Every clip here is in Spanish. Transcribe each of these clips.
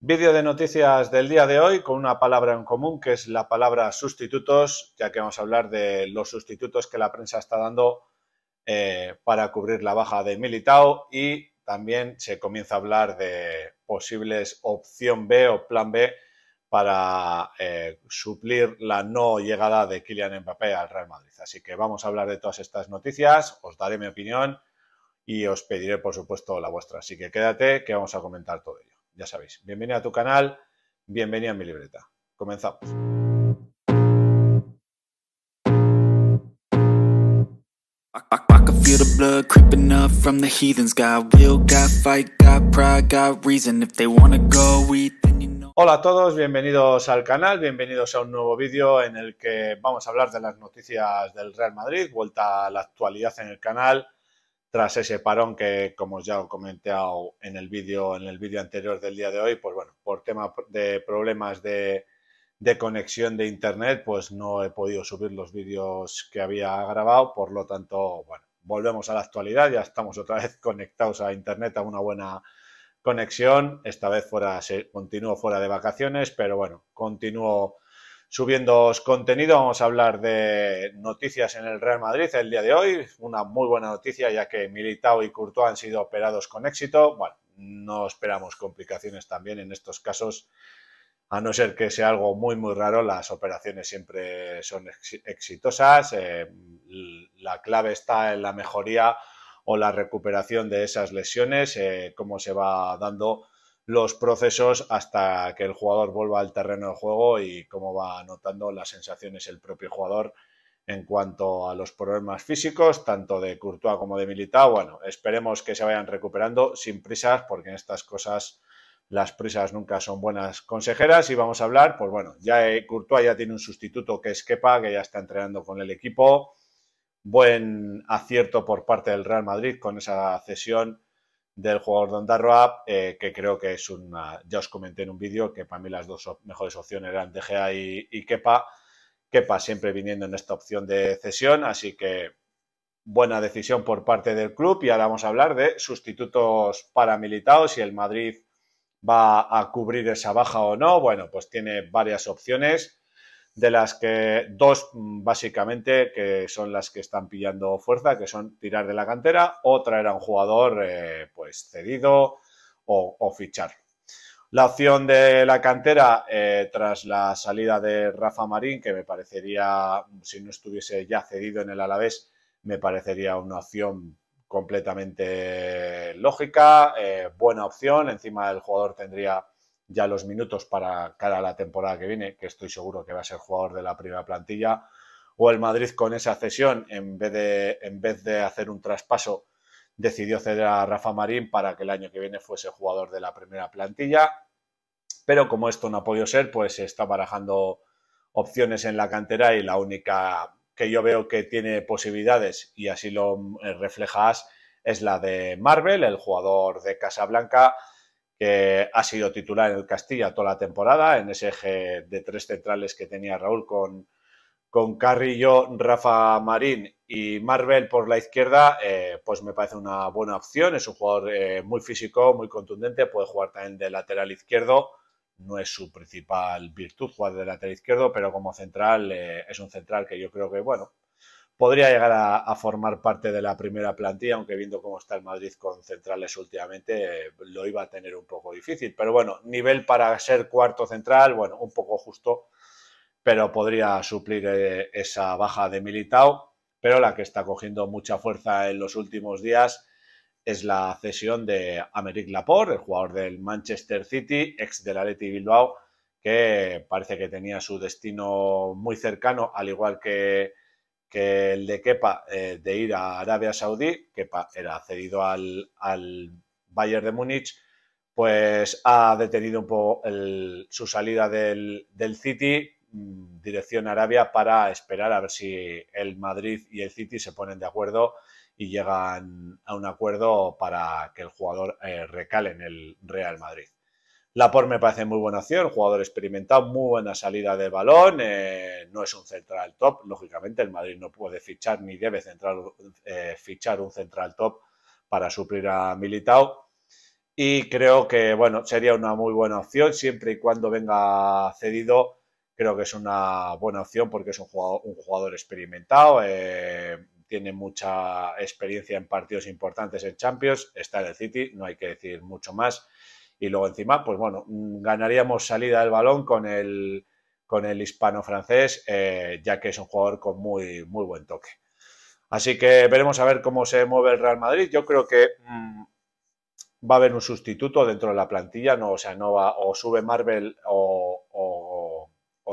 Vídeo de noticias del día de hoy con una palabra en común que es la palabra sustitutos, ya que vamos a hablar de los sustitutos que la prensa está dando eh, para cubrir la baja de Militao y también se comienza a hablar de posibles opción B o plan B para eh, suplir la no llegada de Kylian Mbappé al Real Madrid. Así que vamos a hablar de todas estas noticias, os daré mi opinión y os pediré por supuesto la vuestra. Así que quédate que vamos a comentar todo ello ya sabéis. Bienvenido a tu canal, bienvenido a mi libreta. Comenzamos. Hola a todos, bienvenidos al canal, bienvenidos a un nuevo vídeo en el que vamos a hablar de las noticias del Real Madrid, vuelta a la actualidad en el canal tras ese parón que, como ya os comenté en el vídeo en el vídeo anterior del día de hoy, pues bueno, por tema de problemas de, conexión de internet, pues no he podido subir los vídeos que había grabado, por lo tanto, bueno, volvemos a la actualidad, ya estamos otra vez conectados a internet a una buena conexión, esta vez fuera, continúo fuera de vacaciones, pero bueno, continúo subiendo contenido. Vamos a hablar de noticias en el Real Madrid el día de hoy. Una muy buena noticia ya que Militao y Courtois han sido operados con éxito. Bueno, no esperamos complicaciones también en estos casos. A no ser que sea algo muy, muy raro, las operaciones siempre son exitosas. Eh, la clave está en la mejoría o la recuperación de esas lesiones, eh, cómo se va dando los procesos hasta que el jugador vuelva al terreno de juego y cómo va notando las sensaciones el propio jugador en cuanto a los problemas físicos, tanto de Courtois como de Militao. Bueno, esperemos que se vayan recuperando sin prisas, porque en estas cosas las prisas nunca son buenas consejeras. Y vamos a hablar, pues bueno, ya eh, Courtois ya tiene un sustituto que es Kepa, que ya está entrenando con el equipo. Buen acierto por parte del Real Madrid con esa cesión del jugador de Ondarroa, eh, que creo que es una, ya os comenté en un vídeo que para mí las dos mejores opciones eran ...DGA y, Kepa, Kepa siempre viniendo en esta opción de cesión, así que buena decisión por parte del club y ahora vamos a hablar de sustitutos paramilitados ...si el Madrid va a cubrir esa baja o no. Bueno, pues tiene varias opciones de las que dos mm, básicamente que son las que están pillando fuerza, que son tirar de la cantera o traer a un jugador eh, pues cedido o, fichar. La opción de la cantera eh, tras la salida de Rafa Marín, que me parecería, si no estuviese ya cedido en el Alavés, me parecería una opción completamente lógica, eh, buena opción, encima el jugador tendría ya los minutos para cara a la temporada que viene, que estoy seguro que va a ser jugador de la primera plantilla, o el Madrid con esa cesión, en vez de, en vez de hacer un traspaso, decidió ceder a Rafa Marín para que el año que viene fuese jugador de la primera plantilla. Pero como esto no ha podido ser, pues se está barajando opciones en la cantera y la única que yo veo que tiene posibilidades, y así lo eh, reflejas, es la de Marvel, el jugador de Casablanca que ha sido titular en el Castilla toda la temporada, en ese eje de tres centrales que tenía Raúl con, con Carrillo, Rafa Marín y Marvel por la izquierda, eh, pues me parece una buena opción. Es un jugador eh, muy físico, muy contundente, puede jugar también de lateral izquierdo. No es su principal virtud jugar de lateral izquierdo, pero como central eh, es un central que yo creo que, bueno, podría llegar a, formar parte de la primera plantilla, aunque viendo cómo está el Madrid con centrales últimamente, lo iba a tener un poco difícil. Pero bueno, nivel para ser cuarto central, bueno, un poco justo, pero podría suplir eh, esa baja de Militao. Pero la que está cogiendo mucha fuerza en los últimos días es la cesión de Americ Laporte, el jugador del Manchester City, ex del Atleti Bilbao, que parece que tenía su destino muy cercano, al igual que que el de Kepa eh, de ir a Arabia Saudí, Kepa era cedido al, Bayern de Múnich, pues ha detenido un poco su salida del, del City, mm, dirección Arabia, para esperar a ver si el Madrid y el City se ponen de acuerdo y llegan a un acuerdo para que el jugador eh, recalen en el Real Madrid. POR me parece muy buena opción, jugador experimentado, muy buena salida de balón, eh, no es un central top, lógicamente el Madrid no puede fichar ni debe eh, fichar un central top para suplir a Militao. Y creo que bueno, sería una muy buena opción, siempre y cuando venga cedido, creo que es una buena opción porque es un jugador, experimentado, eh, tiene mucha experiencia en partidos importantes en Champions, está en el City, no hay que decir mucho más y luego encima, pues bueno, mm, ganaríamos salida del balón con el, con el hispano-francés, eh, ya que es un jugador con muy, muy buen toque. Así que veremos a ver cómo se mueve el Real Madrid. Yo creo que mm, va a haber un sustituto dentro de la plantilla, no, o sea, no va, o sube Marvel o,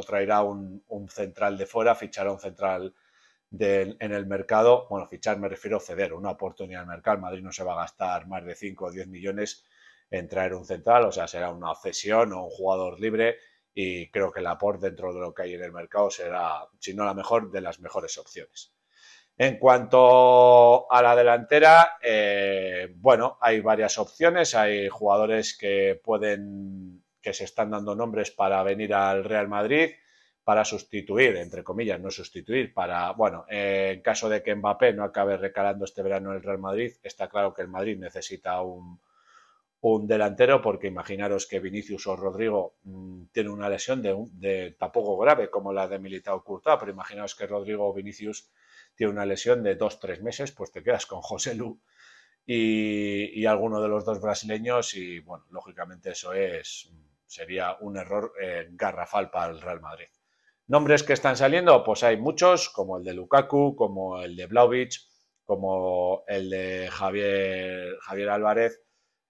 traerá un, central de fuera, fichará un central en el mercado. Bueno, fichar me refiero a ceder, una oportunidad al mercado. Madrid no se va a gastar más de 5 o 10 millones en un central, o sea, será una cesión o un jugador libre y creo que el aporte dentro de lo que hay en el mercado será, si no la mejor, de las mejores opciones. En cuanto a la delantera, eh, bueno, hay varias opciones, hay jugadores que pueden, que se están dando nombres para venir al Real Madrid, para sustituir, entre comillas, no sustituir, para, bueno, eh, en caso de que Mbappé no acabe recalando este verano el Real Madrid, está claro que el Madrid necesita un, un delantero, porque imaginaros que Vinicius o Rodrigo mm, tiene una lesión de, de, tampoco grave como la de Militao oculta pero imaginaos que Rodrigo o Vinicius tiene una lesión de dos, tres meses, pues te quedas con José Lu y, alguno de los dos brasileños y bueno, lógicamente eso es sería un error eh, garrafal para el Real Madrid. Nombres que están saliendo, pues hay muchos, como el de Lukaku, como el de Blaovic, como el de Javier, Javier Álvarez,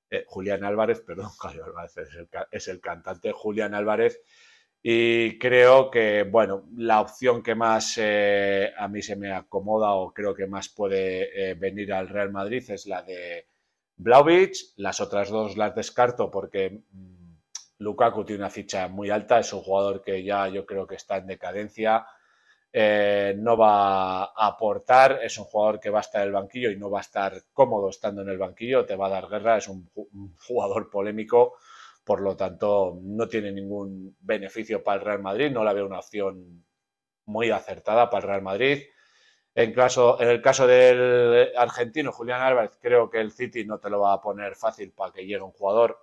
eh, Julián Álvarez, perdón, es el, cantante Julián Álvarez. Y creo que, bueno, la opción que más eh, a mí se me acomoda o creo que más puede eh, venir al Real Madrid es la de Blaovic. Las otras dos las descarto porque mm, Lukaku tiene una ficha muy alta, es un jugador que ya yo creo que está en decadencia. Eh, no va a aportar, es un jugador que va a estar en el banquillo y no va a estar cómodo estando en el banquillo, te va a dar guerra, es un, jugador polémico, por lo tanto no tiene ningún beneficio para el Real Madrid, no la veo una opción muy acertada para el Real Madrid. En, caso, en el caso del argentino Julián Álvarez, creo que el City no te lo va a poner fácil para que llegue un jugador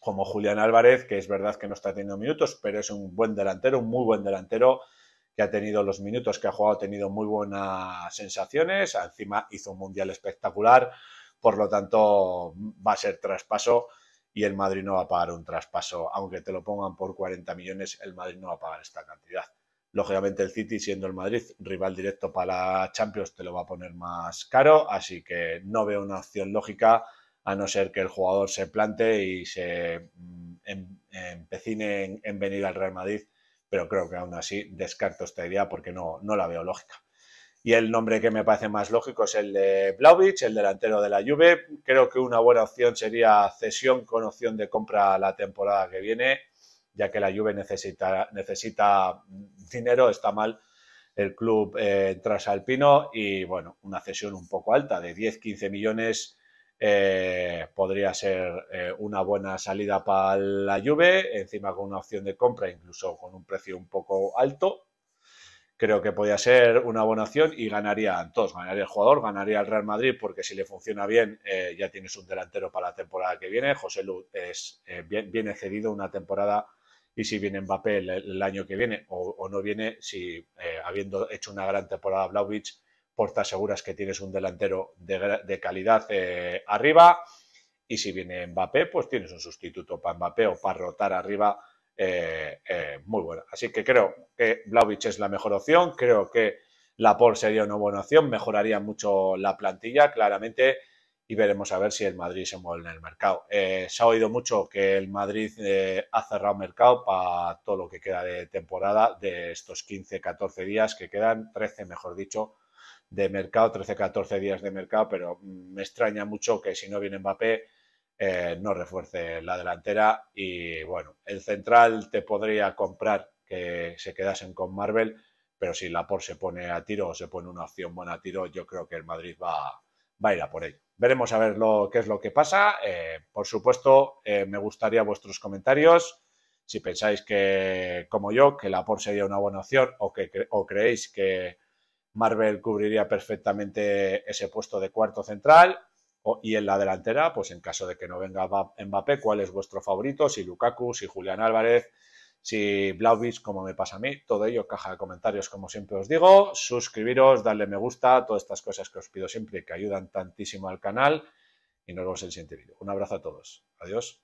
como Julián Álvarez, que es verdad que no está teniendo minutos, pero es un buen delantero, un muy buen delantero que ha tenido los minutos que ha jugado, ha tenido muy buenas sensaciones, encima hizo un mundial espectacular, por lo tanto va a ser traspaso y el Madrid no va a pagar un traspaso, aunque te lo pongan por 40 millones, el Madrid no va a pagar esta cantidad. Lógicamente el City, siendo el Madrid rival directo para Champions, te lo va a poner más caro, así que no veo una opción lógica a no ser que el jugador se plante y se mm, em, empecine en venir al Real Madrid pero creo que aún así descarto esta idea porque no, no la veo lógica. Y el nombre que me parece más lógico es el de Blaovic, el delantero de la Juve. Creo que una buena opción sería cesión con opción de compra la temporada que viene, ya que la Juve necesita, necesita dinero, está mal el club transalpino. Eh, trasalpino y bueno, una cesión un poco alta de 10-15 millones eh, podría ser eh, una buena salida para la Juve, encima con una opción de compra, incluso con un precio un poco alto. Creo que podría ser una buena opción y ganaría todos, ganaría el jugador, ganaría el Real Madrid, porque si le funciona bien, eh, ya tienes un delantero para la temporada que viene. José Lu viene cedido una temporada y si viene Mbappé el, el año que viene o, no viene, si habiendo hecho una gran temporada Blaovic, por pues, te aseguras que tienes un delantero de, calidad eh, arriba. Y si viene Mbappé, pues tienes un sustituto para Mbappé o para rotar arriba eh, eh, muy bueno. Así que creo que Blaovic es la mejor opción. Creo que Laporte sería una buena opción. Mejoraría mucho la plantilla, claramente. Y veremos a ver si el Madrid se mueve en el mercado. se ha oído mucho que el Madrid ha cerrado mercado para todo lo que queda de temporada, de estos 15, 14 días que quedan, 13 mejor dicho, de mercado, 13, 14 días de mercado, pero me extraña mucho que si no viene Mbappé eh, no refuerce la delantera y bueno, el central te podría comprar que se quedasen con Marvel, pero si por se pone a tiro o se pone una opción buena a tiro, yo creo que el Madrid va, va a ir a por ello. Veremos a ver lo, qué es lo que pasa. Eh, por supuesto, eh, me gustaría vuestros comentarios. Si pensáis que, como yo, que por sería una buena opción o que o creéis que Marvel cubriría perfectamente ese puesto de cuarto central. Y en la delantera, pues en caso de que no venga Mbappé, ¿cuál es vuestro favorito? Si Lukaku, si Julián Álvarez, si Blaubis, como me pasa a mí. Todo ello, caja de comentarios, como siempre os digo. Suscribiros, darle me gusta, todas estas cosas que os pido siempre y que ayudan tantísimo al canal. Y nos vemos en el siguiente vídeo. Un abrazo a todos. Adiós.